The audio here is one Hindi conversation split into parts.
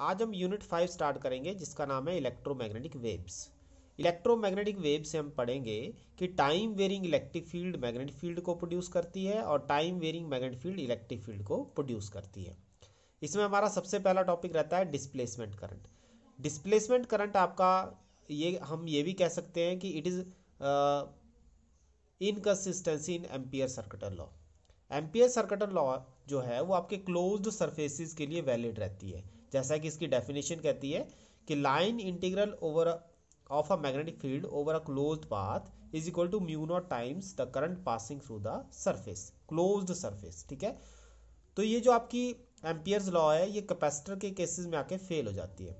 आज हम यूनिट फाइव स्टार्ट करेंगे जिसका नाम है इलेक्ट्रोमैग्नेटिक वेव्स इलेक्ट्रोमैग्नेटिक वेव से हम पढ़ेंगे कि time varying electric field magnetic field को प्रोड्यूस करती है और time varying magnetic field electric field को प्रोड्यूस करती है इसमें हमारा सबसे पहला टॉपिक रहता है डिस्प्लेसमेंट करंट डिस्प्लेसमेंट करंट आपका ये हम ये भी कह सकते हैं कि it is inconsistency in Ampere circuital law Ampere circuital law जो है वो आपके क्लोज्ड सरफेसिस के लिए वैलिड रहती है जैसा कि इसकी डेफिनेशन कहती है कि line integral over of a magnetic field over a close path is equal to mu naught times the current passing through the surface close surface ठीक है तो ये जो आपकी एम्पियर्स लॉ है ये कैपेसिटर के केसेस में आके फेल हो जाती है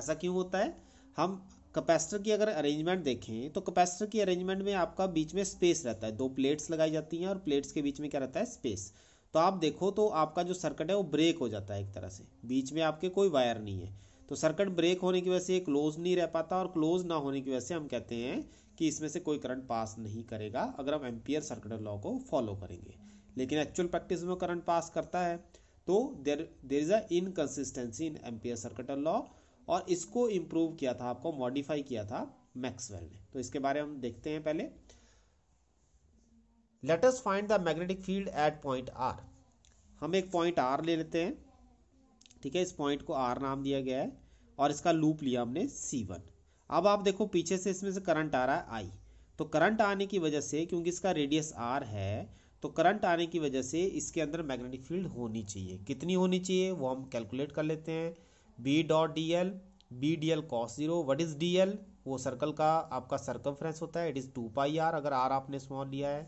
ऐसा क्यों होता है हम कैपेसिटर की अगर अरेंजमेंट देखें तो कैपेसिटर की अरेंजमेंट में आपका बीच में स्पेस रहता है दो प्लेट्स लगाई जाती हैं और प्लेट्स के बीच में क्या रहता है स्पेस तो आप देखो तो आपका जो सर्किट है वो ब्रेक हो जाता है एक तरह से बीच में आपके कोई वायर नहीं है तो सर्किट ब्रेक होने की वजह से क्लोज नहीं रह पाता और क्लोज ना होने की वजह से हम कहते हैं कि इसमें से कोई करंट पास नहीं करेगा अगर हम एम्पियर सर्किट लॉ को फॉलो करेंगे लेकिन एक्चुअल प्रैक्टिस में करंट पास करता है तो there there is a inconsistency in Ampere circuit law और इसको इम्प्रूव किया था आपको मॉडिफाई किया था मैक्सवेल ने तो इसके बारे में हम देखते हैं पहले let us find the magnetic field at point R हम एक पॉइंट आर ले लेते हैं ठीक है इस पॉइंट को आर नाम दिया गया है और इसका लूप लिया हमने सी वन अब आप देखो पीछे से इसमें से करंट आ रहा है आई तो करंट आने की वजह से क्योंकि इसका रेडियस आर है तो करंट आने की वजह से इसके अंदर मैग्नेटिक फील्ड होनी चाहिए कितनी होनी चाहिए वो हम कैलकुलेट कर लेते हैं B dot D L B D L cos zero what is D L वो सर्कल का आपका सर्कमफ्रेंस होता है it is two pi R अगर आर आपने स्मॉल लिया है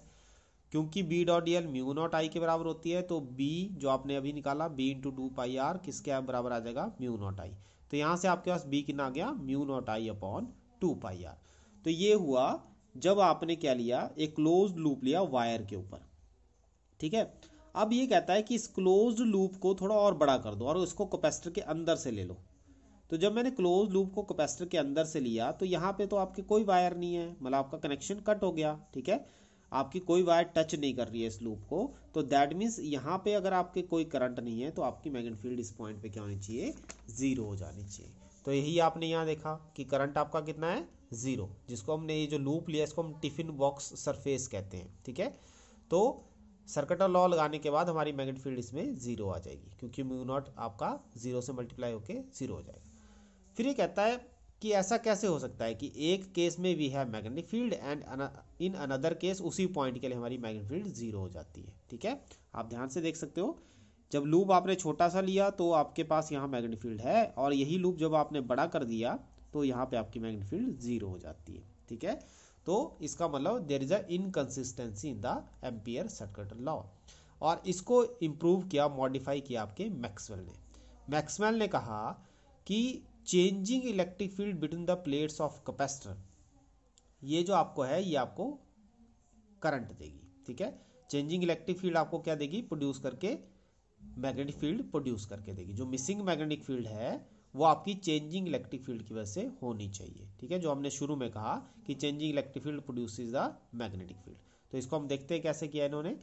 क्योंकि B dot D L mu naught I के बराबर होती है तो बी जो आपने अभी निकाला B into two pi R किसके बराबर आ जाएगा म्यू नॉट आई तो यहाँ से आपके पास बी कितना आ गया mu naught I upon two pi R तो ये हुआ जब आपने क्या लिया एक क्लोज लूप लिया वायर के ऊपर ठीक है अब ये कहता है कि इस क्लोज लूप को थोड़ा और बड़ा कर दो और उसको कैपेसिटर के अंदर से ले लो तो जब मैंने क्लोज लूप को कैपेसिटर के अंदर से लिया तो यहाँ पे तो आपके कोई वायर नहीं है मतलब आपका कनेक्शन कट हो गया ठीक है आपकी कोई वायर टच नहीं कर रही है इस लूप को तो दैट मीन्स यहाँ पे अगर आपके कोई करंट नहीं है तो आपकी मैग्नेट फील्ड इस पॉइंट पे क्या होनी चाहिए ज़ीरो हो जानी चाहिए तो यही आपने यहाँ देखा कि करंट आपका कितना है ज़ीरो जिसको हमने ये जो लूप लिया इसको हम टिफिन बॉक्स सरफेस कहते हैं ठीक है तो सर्कटर लॉ लगाने के बाद हमारी मैग्नेट फील्ड इसमें ज़ीरो आ जाएगी क्योंकि म्यू नॉट आपका ज़ीरो से मल्टीप्लाई होकर ज़ीरो हो जाएगा फिर ये कहता है कि ऐसा कैसे हो सकता है कि एक केस में we have magnetic field and in another case उसी पॉइंट के लिए हमारी मैग्नेटिक फील्ड जीरो हो जाती है ठीक है आप ध्यान से देख सकते हो जब लूप आपने छोटा सा लिया तो आपके पास यहाँ मैग्नेटिक फील्ड है और यही लूप जब आपने बड़ा कर दिया तो यहाँ पे आपकी मैग्नेटिक फील्ड जीरो हो जाती है ठीक है तो इसका मतलब there is a inconsistency in the Ampere circuit law और इसको इम्प्रूव किया मॉडिफाई किया आपके मैक्सवेल ने मैक्सवेल ने कहा कि changing electric field between the plates of capacitor ये जो आपको है ये आपको करंट देगी ठीक है चेंजिंग इलेक्ट्रिक फील्ड आपको क्या देगी प्रोड्यूस करके मैग्नेटिक फील्ड प्रोड्यूस करके देगी जो मिसिंग मैग्नेटिक फील्ड है वो आपकी चेंजिंग इलेक्ट्रिक फील्ड की वजह से होनी चाहिए ठीक है जो हमने शुरू में कहा कि changing electric field produce the magnetic field तो इसको हम देखते हैं कैसे किया इन्होंने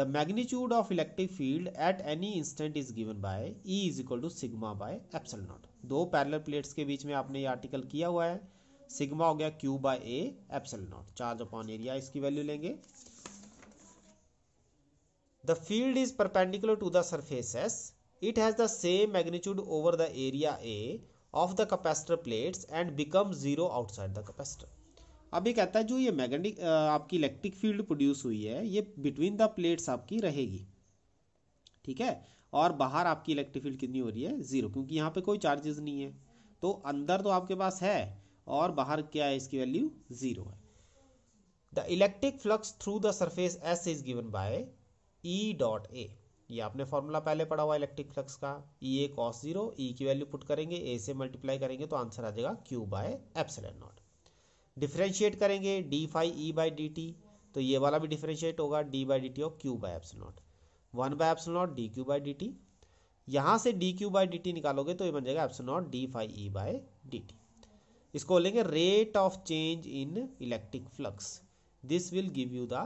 the magnitude of electric field at any instant is given by E is equal to sigma by epsilon naught दो पैरल प्लेट्स के बीच में आपने ये आर्टिकल किया हुआ है सिग्मा हो गया Q by A epsilon naught charge upon area इसकी वैल्यू लेंगे the field is perpendicular to the surface S it has the same magnitude over the area A of the capacitor plates and become zero outside the capacitor अब ये कहता है जो ये मैग्नेटिक आपकी इलेक्ट्रिक फील्ड प्रोड्यूस हुई है ये बिटवीन द प्लेट्स आपकी रहेगी ठीक है और बाहर आपकी इलेक्ट्रिक फील्ड कितनी हो रही है ज़ीरो क्योंकि यहाँ पे कोई चार्जेस नहीं है तो अंदर तो आपके पास है और बाहर क्या है इसकी वैल्यू ज़ीरो है the electric flux through the surface S is given by E dot A ये आपने फॉर्मूला पहले पढ़ा हुआ इलेक्ट्रिक फ्लक्स का ई ए कॉस जीरो ई की वैल्यू पुट करेंगे ए से मल्टीप्लाई करेंगे तो आंसर आ जाएगा Q by epsilon naught differentiate करेंगे D phi E by D T तो ये वाला भी डिफ्रेंशिएट होगा डी बाई डी टी और Q by eps naught one by eps naught D Q by D T यहाँ से D Q by D T निकालोगे तो ये बन जाएगा eps naught D phi E by D T इसको बोलेंगे rate of change in electric flux this will give you the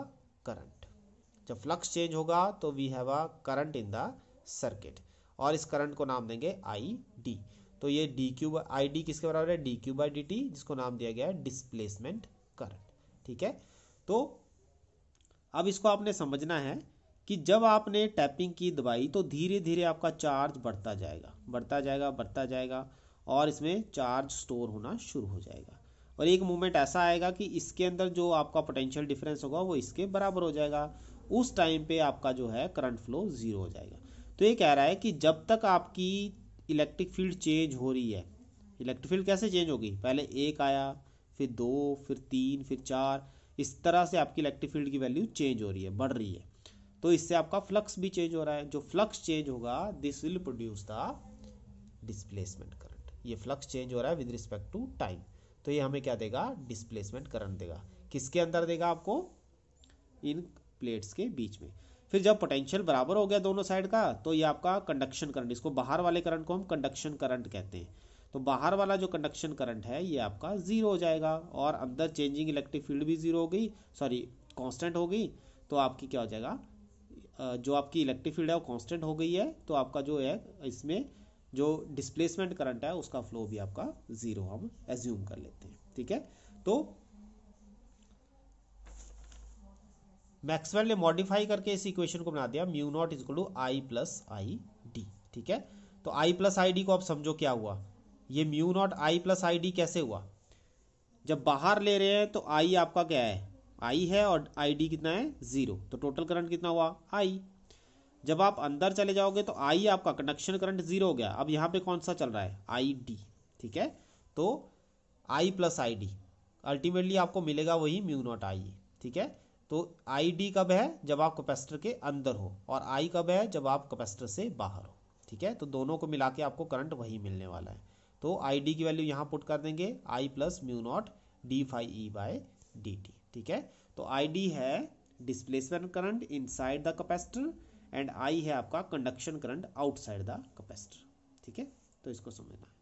current जब फ्लक्स चेंज होगा तो we have a current in the circuit और इस करंट को नाम देंगे आई डी तो ये डी क्यू आई डी किसके बराबर है D Q by D T जिसको नाम दिया गया है डिस्प्लेसमेंट करंट ठीक है तो अब इसको आपने समझना है कि जब आपने टैपिंग की दबाई तो धीरे धीरे आपका चार्ज बढ़ता जाएगा बढ़ता जाएगा बढ़ता जाएगा और इसमें चार्ज स्टोर होना शुरू हो जाएगा और एक मोमेंट ऐसा आएगा कि इसके अंदर जो आपका पोटेंशियल डिफरेंस होगा वो इसके बराबर हो जाएगा उस टाइम पे आपका जो है करंट फ्लो ज़ीरो हो जाएगा तो ये कह रहा है कि जब तक आपकी इलेक्ट्रिक फील्ड चेंज हो रही है इलेक्ट्रिक फील्ड कैसे चेंज होगी पहले एक आया फिर दो फिर तीन फिर चार इस तरह से आपकी इलेक्ट्रिक फील्ड की वैल्यू चेंज हो रही है बढ़ रही है तो इससे आपका फ्लक्स भी चेंज हो रहा है जो फ्लक्स चेंज होगा this will produce the displacement current ये फ्लक्स चेंज हो रहा है विद रिस्पेक्ट टू टाइम तो ये हमें क्या देगा डिस्प्लेसमेंट करंट देगा किसके अंदर देगा आपको इन प्लेट्स के बीच में फिर जब पोटेंशियल बराबर हो गया दोनों साइड का तो ये आपका कंडक्शन करंट इसको बाहर वाले करंट को हम कंडक्शन करंट कहते हैं तो बाहर वाला जो कंडक्शन करंट है ये आपका ज़ीरो हो जाएगा और अंदर चेंजिंग इलेक्ट्रिक फील्ड भी ज़ीरो हो गई सॉरी कांस्टेंट हो गई तो आपकी क्या हो जाएगा जो आपकी इलेक्ट्रिक फील्ड है वो कांस्टेंट हो गई है तो आपका जो है इसमें जो डिस्प्लेसमेंट करंट है उसका फ्लो भी आपका ज़ीरो हम एज्यूम कर लेते हैं ठीक है तो मैक्सवेल ने मॉडिफाई करके इस इक्वेशन को बना दिया mu naught is to I plus I D ठीक है तो आई प्लस आई डी को आप समझो क्या हुआ ये mu naught I plus I D कैसे हुआ जब बाहर ले रहे हैं तो आई आपका क्या है आई है और आई डी कितना है जीरो तो टोटल करंट कितना हुआ आई जब आप अंदर चले जाओगे तो आई आपका कंडक्शन करंट जीरो हो गया अब यहाँ पे कौन सा चल रहा है आई डी ठीक है तो I plus I D ultimately आपको मिलेगा वही म्यू नॉट आई ठीक है तो आई डी कब है जब आप कैपेसिटर के अंदर हो और आई कब है जब आप कैपेसिटर से बाहर हो ठीक है तो दोनों को मिला के आपको करंट वही मिलने वाला है तो आई डी की वैल्यू यहाँ पुट कर देंगे I plus mu naught D five E by D T ठीक है तो आई डी है displacement current inside the capacitor and I है आपका conduction current outside the capacitor ठीक है तो इसको समझना